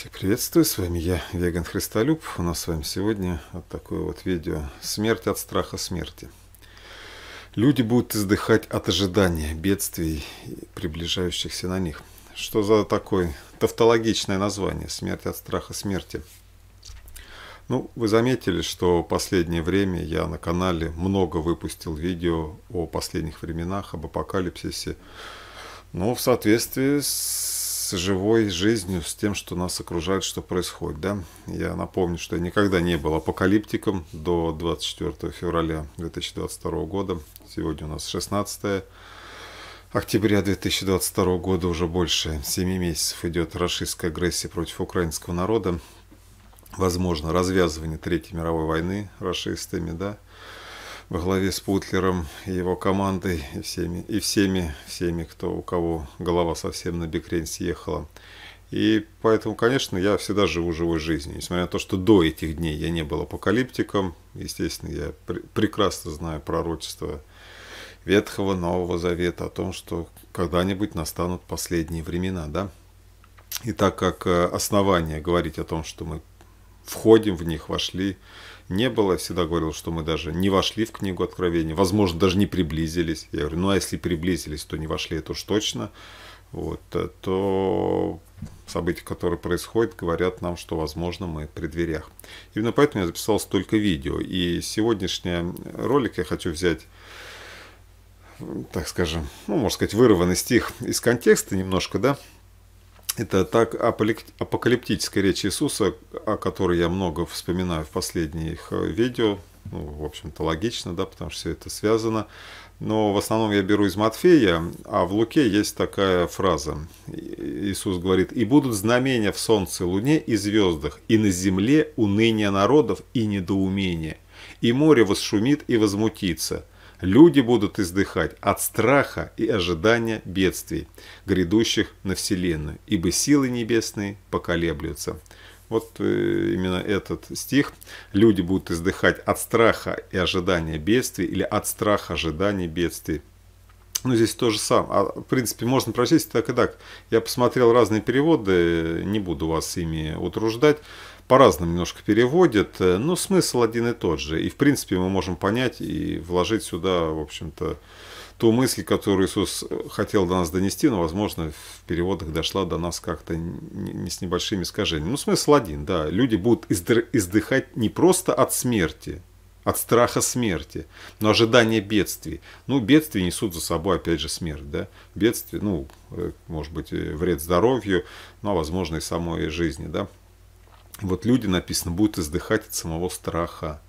Всех приветствую, с вами я, Веган Христолюб. У нас с вами сегодня вот такое вот видео «Смерть от страха смерти». Люди будут издыхать от ожидания бедствий, приближающихся на них. Что за такое тавтологичное название «Смерть от страха смерти»? Ну, вы заметили, что в последнее время я на канале много выпустил видео о последних временах, об апокалипсисе. Но ну, в соответствии с с живой жизнью, с тем, что нас окружает, что происходит. Да? Я напомню, что я никогда не был апокалиптиком до 24 февраля 2022 года. Сегодня у нас 16 октября 2022 года, уже больше 7 месяцев идет российская агрессия против украинского народа. Возможно, развязывание Третьей мировой войны расистами, да, во главе с Путлером и его командой, и всеми, и всеми, всеми, кто, у кого голова совсем на бекрень съехала. И поэтому, конечно, я всегда живу живой жизнью. Несмотря на то, что до этих дней я не был апокалиптиком, естественно, я пр прекрасно знаю пророчество Ветхого Нового Завета о том, что когда-нибудь настанут последние времена, да? И так как э, основание говорить о том, что мы входим в них, вошли, не было. всегда говорил, что мы даже не вошли в книгу Откровения, возможно, даже не приблизились. Я говорю, ну а если приблизились, то не вошли, это уж точно. Вот, э, то события, которые происходят, говорят нам, что, возможно, мы при дверях. Именно поэтому я записал столько видео. И сегодняшний ролик я хочу взять так скажем, ну, можно сказать, вырванный стих из контекста немножко, да, это так апокалиптическая речь Иисуса, о которой я много вспоминаю в последних э, видео. Ну, в общем-то, логично, да, потому что все это связано. Но в основном я беру из Матфея, а в Луке есть такая фраза. Иисус говорит, «И будут знамения в солнце, луне и звездах, и на земле уныние народов и недоумение, и море восшумит и возмутится, Люди будут издыхать от страха и ожидания бедствий, грядущих на Вселенную, ибо силы небесные поколеблются. Вот э, именно этот стих. Люди будут издыхать от страха и ожидания бедствий или от страха ожидания бедствий. Ну, здесь то же самое. А, в принципе, можно прочесть так и так. Я посмотрел разные переводы, не буду вас ими утруждать по-разному немножко переводят, э, но смысл один и тот же. И в принципе мы можем понять и вложить сюда, в общем-то, ту мысль, которую Иисус э, хотел до нас донести, но, возможно, в переводах дошла до нас как-то не с небольшими искажениями. Ну, смысл один, да. Люди будут издыхать не просто от смерти, от страха смерти, но ожидания бедствий. Ну, бедствия несут за собой, опять же, смерть, да? Бедствия, ну, э, может быть, вред здоровью, ну, а возможно, и самой жизни, да? вот люди, написано, будут издыхать от самого страха.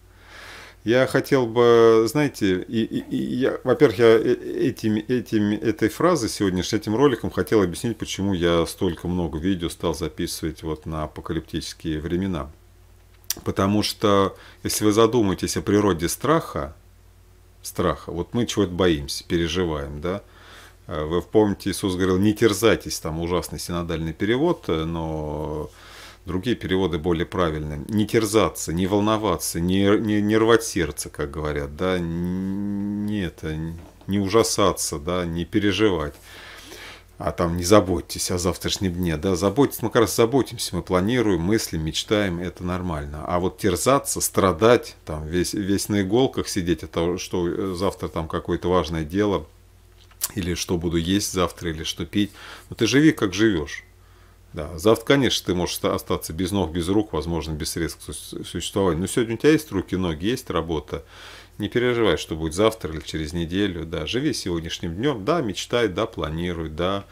Я хотел бы, знаете, и, и, и я, во-первых, я этим, этим, этой фразой сегодняшним, этим роликом хотел объяснить, почему я столько много видео стал записывать вот на апокалиптические времена. Потому что, если вы задумаетесь о природе страха, страха, вот мы чего-то боимся, переживаем, да, э, вы помните, Иисус говорил, не терзайтесь, там ужасный синодальный перевод, э, но другие переводы более правильные. Не терзаться, не волноваться, не, не, не рвать сердце, как говорят, да, не, это, не ужасаться, да, не переживать. А там не заботьтесь о завтрашнем дне, да, заботьтесь, мы как раз заботимся, мы планируем, мыслим, мечтаем, это нормально. А вот терзаться, страдать, там весь, весь на иголках сидеть это что э, завтра там какое-то важное дело, или что буду есть завтра, или что пить, ну ты живи, как живешь да, завтра, конечно, ты можешь остаться без ног, без рук, возможно, без средств к существованию. Но сегодня у тебя есть руки, ноги, есть работа. Не переживай, что будет завтра или через неделю. Да, живи сегодняшним днем, да, мечтай, да, планируй, да,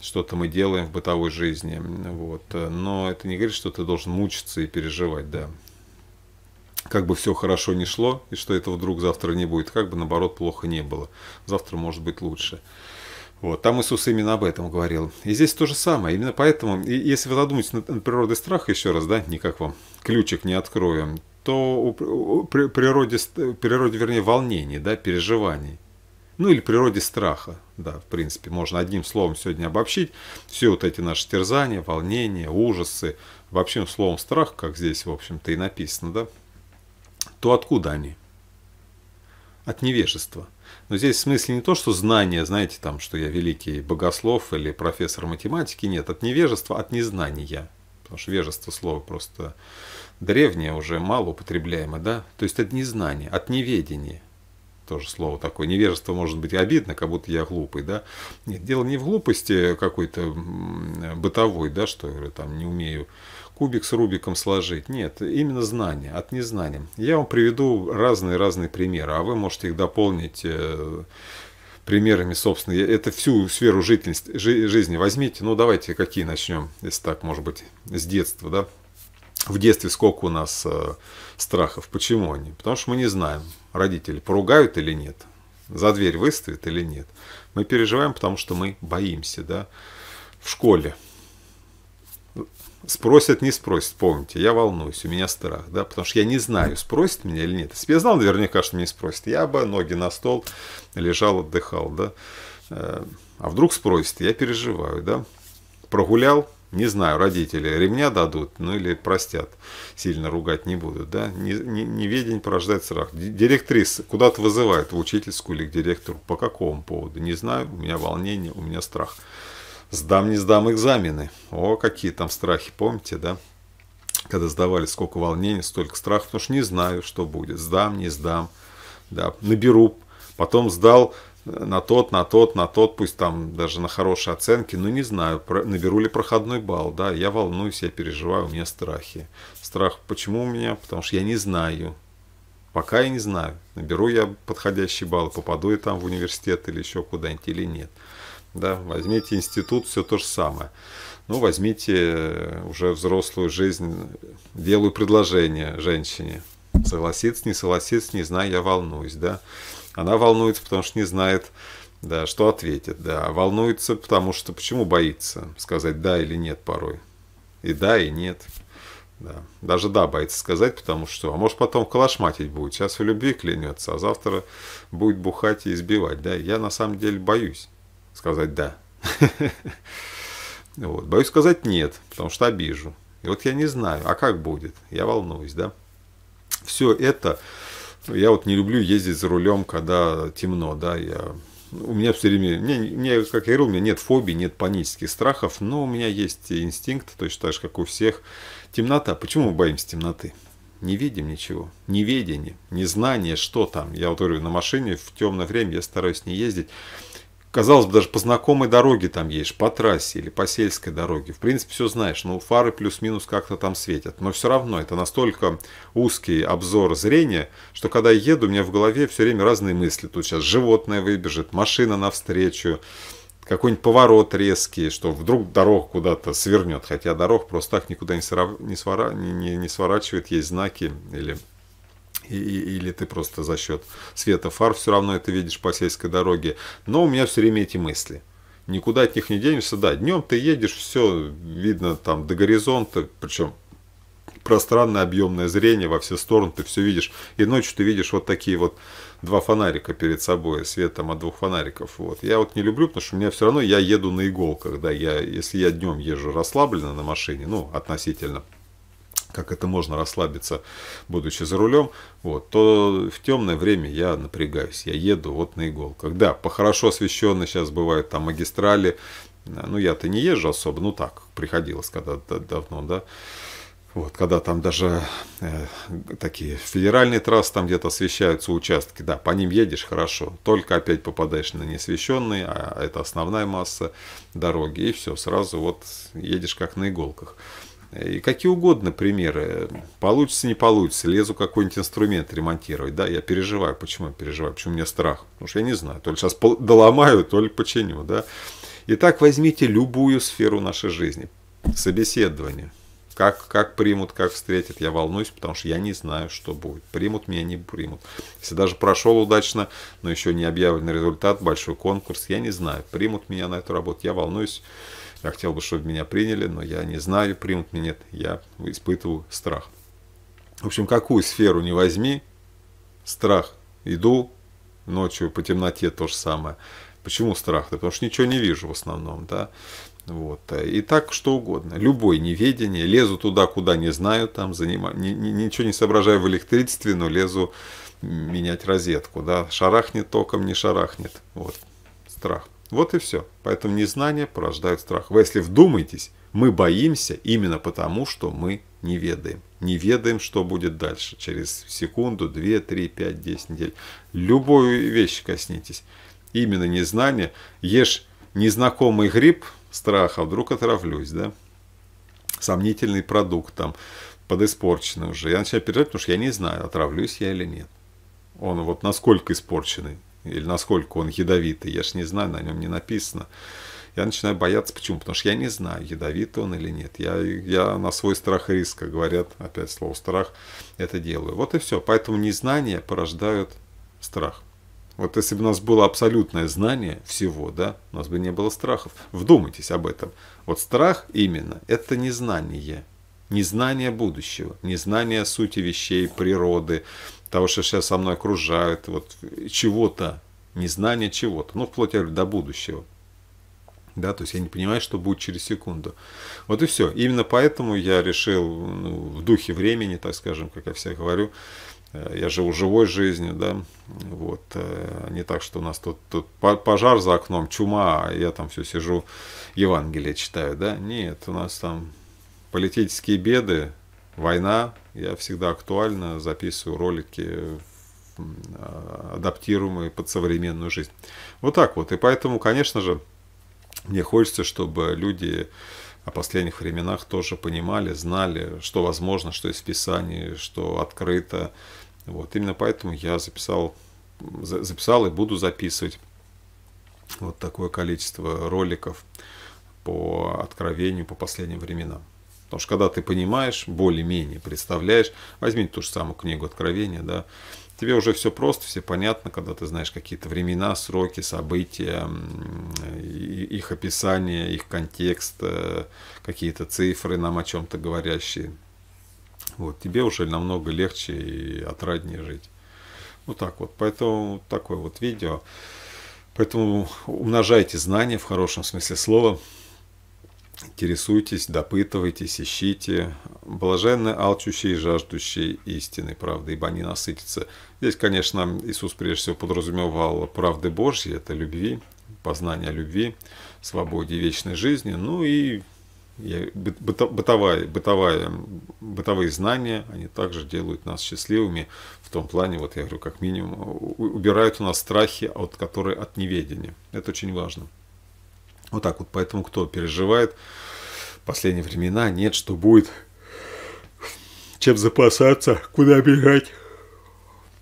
что-то мы делаем в бытовой жизни. Вот. Но это не говорит, что ты должен мучиться и переживать, да. Как бы все хорошо не шло, и что этого вдруг завтра не будет, как бы наоборот плохо не было. Завтра может быть лучше. Вот, там Иисус именно об этом говорил. И здесь то же самое. Именно поэтому, и если вы задумаетесь над, над природой страха еще раз, да, никак вам ключик не откроем, то у, у, при, природе, природе, вернее, волнений, да, переживаний. Ну или природе страха, да, в принципе, можно одним словом сегодня обобщить все вот эти наши терзания, волнения, ужасы, вообще словом страх, как здесь, в общем-то, и написано, да, то откуда они? От невежества – но здесь в смысле не то, что знание, знаете, там, что я великий богослов или профессор математики, нет, от невежества, от незнания. Потому что вежество слово просто древнее, уже мало употребляемое да? То есть от незнания, от неведения. Тоже слово такое. Невежество может быть обидно, как будто я глупый, да? Нет, дело не в глупости какой-то бытовой, да, что я там не умею кубик с рубиком сложить. Нет, именно знания, от незнания. Я вам приведу разные-разные примеры, а вы можете их дополнить э, примерами, собственно. Это всю сферу жительности, жи жизни возьмите. Ну, давайте какие начнем, если так, может быть, с детства, да? В детстве сколько у нас э, страхов? Почему они? Потому что мы не знаем, родители поругают или нет, за дверь выставят или нет. Мы переживаем, потому что мы боимся, да? В школе Спросят, не спросят. Помните, я волнуюсь, у меня страх, да, потому что я не знаю, спросят меня или нет. Если бы я знал, наверняка, что меня спросят. Я бы ноги на стол лежал, отдыхал, да. Э, а вдруг спросят, я переживаю, да. Прогулял, не знаю, родители ремня дадут, ну или простят, сильно ругать не будут, да. Неведень порождает страх. Директриса куда-то вызывает в учительскую или к директору. По какому поводу? Не знаю, у меня волнение, у меня страх. Сдам, не сдам экзамены. О, какие там страхи, помните, да? Когда сдавали, сколько волнений, столько страхов, потому что не знаю, что будет. Сдам, не сдам, да, наберу. Потом сдал э, на тот, на тот, на тот, пусть там даже на хорошие оценки, но не знаю, про, наберу ли проходной балл, да, я волнуюсь, я переживаю, у меня страхи. Страх почему у меня? Потому что я не знаю, пока я не знаю, наберу я подходящий балл, попаду я там в университет или еще куда-нибудь или нет. Да? Возьмите институт, все то же самое. Ну, возьмите э, уже взрослую жизнь, делаю предложение женщине. Согласится, не согласится, не знаю, я волнуюсь, да. Она волнуется, потому что не знает, да, что ответит, да. А волнуется, потому что почему боится сказать да или нет порой. И да, и нет. Да. Даже да боится сказать, потому что, а может потом калашматить будет. Сейчас в любви клянется, а завтра будет бухать и избивать. Да, я на самом деле боюсь сказать «да». Вот. Боюсь сказать «нет», потому что обижу. И вот я не знаю, а как будет? Я волнуюсь, да? Все это... Я вот не люблю ездить за рулем, когда темно, да, я... Ну, у меня все время, мне, мне, как я говорю, у меня нет фобий, нет панических страхов, но у меня есть инстинкт, точно так же, как у всех. Темнота. Почему мы боимся темноты? не видим ничего. Неведение, незнание, что там. Я вот говорю, на машине в темное время я стараюсь не ездить казалось бы, даже по знакомой дороге там едешь, по трассе или по сельской дороге. В принципе, все знаешь, но фары плюс-минус как-то там светят. Но все равно это настолько узкий обзор зрения, что когда я еду, у меня в голове все время разные мысли. Тут сейчас животное выбежит, машина навстречу, какой-нибудь поворот резкий, что вдруг дорога куда-то свернет. Хотя дорог просто так никуда не, свора... не, свора... не, не, не сворачивает, есть знаки или и, и, или ты просто за счет света фар все равно это видишь по сельской дороге. Но у меня все время эти мысли. Никуда от них не денешься, да, днем ты едешь, все видно там до горизонта, причем пространное объемное зрение во все стороны, ты все видишь. И ночью ты видишь вот такие вот два фонарика перед собой, светом от двух фонариков. Вот. Я вот не люблю, потому что у меня все равно я еду на иголках, да, я, если я днем езжу расслабленно на машине, ну, относительно, как это можно расслабиться, будучи за рулем, вот, то в темное время я напрягаюсь, я еду вот на иголках. Да, по хорошо освещенной сейчас бывают там магистрали, а, ну я-то не езжу особо, ну так, приходилось когда-то давно, да, вот, когда там даже э, такие федеральные трассы там где-то освещаются участки, да, по ним едешь хорошо, только опять попадаешь на неосвещенные, а, а это основная масса дороги, и все, сразу вот едешь как на иголках. И какие угодно примеры. Получится, не получится. Лезу какой-нибудь инструмент ремонтировать. Да, я переживаю. Почему я переживаю? Почему у меня страх? Потому что я не знаю. То ли сейчас доломаю, то ли починю. Да? Итак, возьмите любую сферу нашей жизни. Собеседование. Как, как примут, как встретят, я волнуюсь, потому что я не знаю, что будет. Примут меня, не примут. Если даже прошел удачно, но еще не объявлен результат, большой конкурс, я не знаю, примут меня на эту работу, я волнуюсь. Я хотел бы, чтобы меня приняли, но я не знаю, примут меня нет. Я испытываю страх. В общем, какую сферу не возьми, страх. Иду ночью по темноте то же самое. Почему страх? Да потому что ничего не вижу в основном, да. Вот. И так что угодно. Любое неведение. Лезу туда, куда не знаю, там занимаю. ничего не соображаю в электричестве, но лезу менять розетку. Да? Шарахнет током, не шарахнет. Вот. Страх. Вот и все. Поэтому незнание порождает страх. Вы если вдумаетесь, мы боимся именно потому, что мы не ведаем. Не ведаем, что будет дальше. Через секунду, две, три, пять, десять недель. Любую вещь коснитесь. Именно незнание. Ешь незнакомый гриб страха, вдруг отравлюсь, да? Сомнительный продукт там, подиспорченный уже. Я начинаю переживать, потому что я не знаю, отравлюсь я или нет. Он вот насколько испорченный или насколько он ядовитый, я же не знаю, на нем не написано. Я начинаю бояться, почему? Потому что я не знаю, ядовит он или нет. Я, я на свой страх и риск, как говорят, опять слово страх, это делаю. Вот и все. Поэтому незнание порождают страх. Вот если бы у нас было абсолютное знание всего, да, у нас бы не было страхов. Вдумайтесь об этом. Вот страх именно – это незнание. Незнание будущего, незнание сути вещей, природы, того, что сейчас со мной окружают, вот чего-то, незнание чего-то, ну, вплоть, я говорю, до будущего. Да, то есть я не понимаю, что будет через секунду. Вот и все. Именно поэтому я решил ну, в духе времени, так скажем, как я всегда говорю, э, я живу живой жизнью, да, вот, э, а не так, что у нас тут, тут пожар за окном, чума, а я там все сижу, Евангелие читаю, да, нет, у нас там политические беды, война, я всегда актуально записываю ролики а, адаптируемые под современную жизнь. Вот так вот. И поэтому, конечно же, мне хочется, чтобы люди о последних временах тоже понимали, знали, что возможно, что есть в Писании, что открыто. Вот. Именно поэтому я записал, записал и буду записывать вот такое количество роликов по откровению, по последним временам. Потому что когда ты понимаешь, более-менее представляешь, возьми ту же самую книгу Откровения, да, тебе уже все просто, все понятно, когда ты знаешь какие-то времена, сроки, события, их описание, их контекст, э, какие-то цифры нам о чем-то говорящие. Вот, тебе уже намного легче и отраднее жить. Вот так вот. Поэтому такое вот видео. Поэтому умножайте знания в хорошем смысле слова. Интересуйтесь, допытывайтесь, ищите. Блаженны алчущие и жаждущие истины, правды, ибо они насытятся. Здесь, конечно, Иисус прежде всего подразумевал правды Божьи, это любви, познание любви, свободе и вечной жизни, ну и бытовая, бытовая, бытовые знания, они также делают нас счастливыми в том плане, вот я говорю, как минимум, убирают у нас страхи, от которые от неведения. Это очень важно. Вот так вот. Поэтому кто переживает последние времена, нет, что будет, чем запасаться, куда бежать,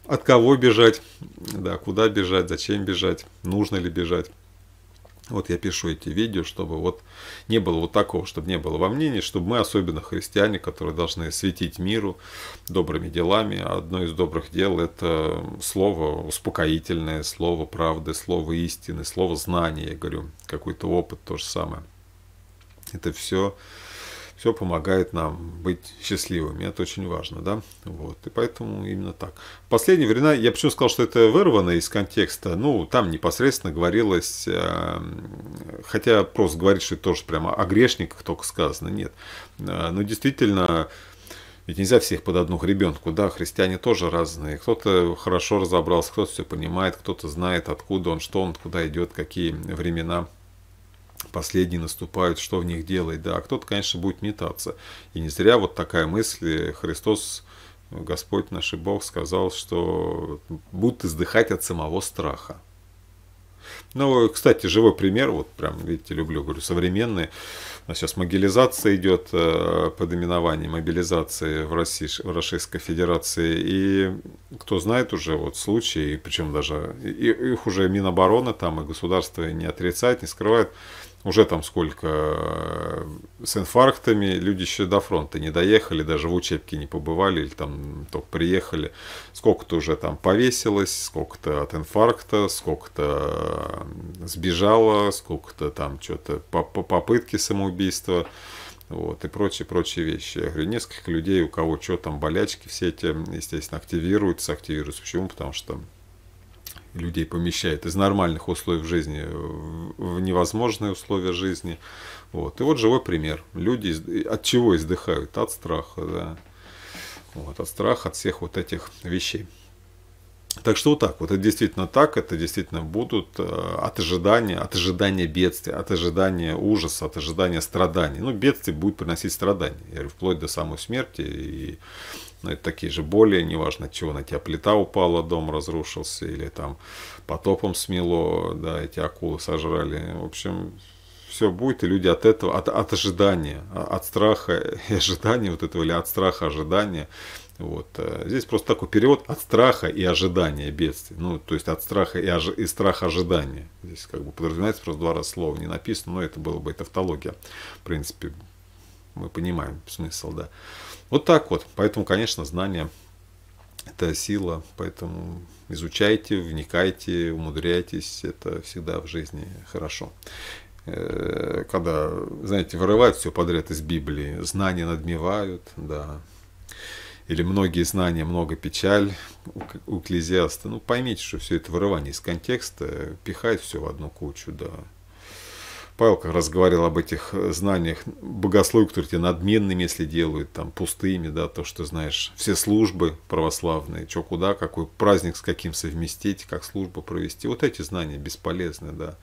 от кого бежать, да, куда бежать, зачем бежать, нужно ли бежать. Ну, вот я пишу эти видео, чтобы вот не было вот такого, чтобы не было во мнении, чтобы мы, особенно христиане, которые должны светить миру добрыми делами, а одно из добрых дел – это слово успокоительное, слово правды, слово истины, слово знания, я говорю, какой-то опыт, то же самое. Это все все помогает нам быть счастливыми. Это очень важно, да? Вот. И поэтому именно так. В последние времена, я почему сказал, что это вырвано из контекста, ну, там непосредственно говорилось, э, хотя просто говорить, что это тоже прямо о грешниках только сказано, нет. Э, Но ну, действительно, ведь нельзя всех под одну гребенку, да, христиане тоже разные. Кто-то хорошо разобрался, кто-то все понимает, кто-то знает, откуда он, что он, куда идет, какие времена последние наступают, что в них делать, да, а кто-то, конечно, будет метаться. И не зря вот такая мысль, Христос, Господь наш и Бог сказал, что будут издыхать от самого страха. Ну, кстати, живой пример, вот прям, видите, люблю, говорю, современные. Сейчас мобилизация идет э, под именованием мобилизации в, России, в Российской Федерации. И кто знает уже вот случаи, причем даже их уже Минобороны там и государство не отрицает, не скрывает, уже там сколько э, с инфарктами, люди еще до фронта не доехали, даже в учебке не побывали, или там только приехали. Сколько-то уже там повесилось, сколько-то от инфаркта, сколько-то э, сбежало, сколько-то там что-то по, по самоубийства. Вот, и прочие, прочие вещи. Я говорю, несколько людей, у кого что там болячки, все эти, естественно, активируются, активируются. Почему? Потому что людей помещает из нормальных условий жизни в невозможные условия жизни. Вот. И вот живой пример. Люди от чего издыхают? От страха, да. Вот, от страха, от всех вот этих вещей. Так что вот так вот, это действительно так, это действительно будут э, от ожидания, от ожидания бедствия, от ожидания ужаса, от ожидания страданий. Ну, бедствие будет приносить страдания, я говорю, вплоть до самой смерти, и ну, это такие же боли, неважно, от чего на тебя плита упала, дом разрушился, или там потопом смело, да, эти акулы сожрали. В общем, все будет, и люди от этого, от, от ожидания, а, от страха и ожидания вот этого, или от страха ожидания, вот. Э, здесь просто такой перевод от страха и ожидания бедствий. Ну, то есть от страха и, ожи- и страха ожидания. Здесь как бы подразумевается просто два раза слова не написано, но это было бы это В принципе, мы понимаем смысл, да. Вот так вот. Поэтому, конечно, знание – это сила. Поэтому изучайте, вникайте, умудряйтесь. Это всегда в жизни хорошо. Э, когда, знаете, вырывают все подряд из Библии, знания надмевают, да, или многие знания, много печаль у экклезиаста. Ну, поймите, что все это вырывание из контекста, пихает все в одну кучу, да. Павел как раз говорил об этих знаниях богословия, которые тебя надменными, если делают, там, пустыми, да, то, что знаешь, все службы православные, что куда, какой праздник с каким совместить, как службу провести. Вот эти знания бесполезны, да.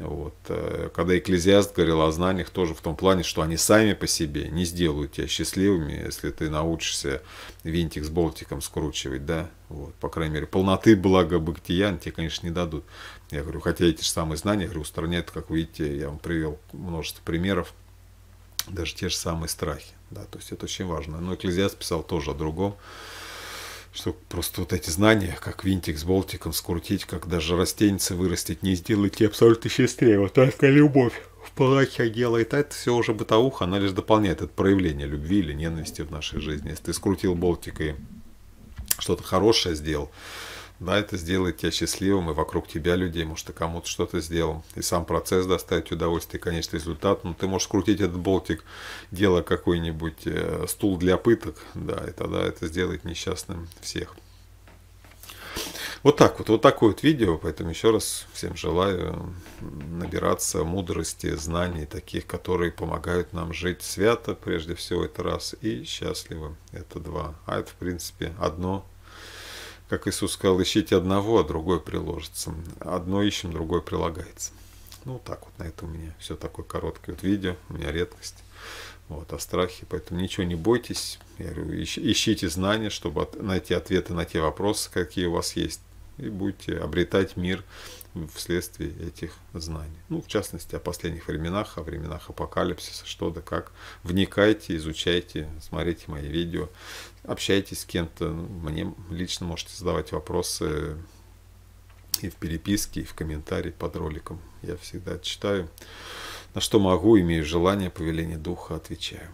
Вот. Э, когда Экклезиаст говорил о знаниях, тоже в том плане, что они сами по себе не сделают тебя счастливыми, если ты научишься винтик с болтиком скручивать, да, вот, по крайней мере, полноты блага бытия тебе, конечно, не дадут. Я говорю, хотя эти же самые знания, говорю, устраняют, как вы видите, я вам привел множество примеров, даже те же самые страхи, да, то есть это очень важно. Но Экклезиаст писал тоже о другом, что просто вот эти знания, как винтик с болтиком скрутить, как даже растенницы вырастить, не сделайте абсолютно счастливее. Вот только любовь в плаче делает. А это все уже бытовуха, она лишь дополняет это проявление любви или ненависти в нашей жизни. Если ты скрутил болтик и что-то хорошее сделал, да, это сделает тебя счастливым, и вокруг тебя людей, может, ты кому-то что-то сделал. И сам процесс доставит удовольствие, и, конечно, результат. Но ну, ты можешь крутить этот болтик, делая какой-нибудь э, стул для пыток, да, и тогда это сделает несчастным всех. Вот так вот, вот такое вот видео, поэтому еще раз всем желаю набираться мудрости, знаний, таких, которые помогают нам жить свято, прежде всего, это раз, и счастливо, это два. А это, в принципе, одно как Иисус сказал, ищите одного, а другой приложится. Одно ищем, другое прилагается. Ну, так вот, на это у меня все такое короткое вот видео, у меня редкость. Вот, о страхе, поэтому ничего не бойтесь. Я говорю, ищите знания, чтобы найти ответы на те вопросы, какие у вас есть. И будете обретать мир вследствие этих знаний. Ну, в частности, о последних временах, о временах апокалипсиса, что да как. Вникайте, изучайте, смотрите мои видео, общайтесь с кем-то. Ну, мне лично можете задавать вопросы и в переписке, и в комментарии под роликом. Я всегда читаю. На что могу, имею желание, повеление духа, отвечаю.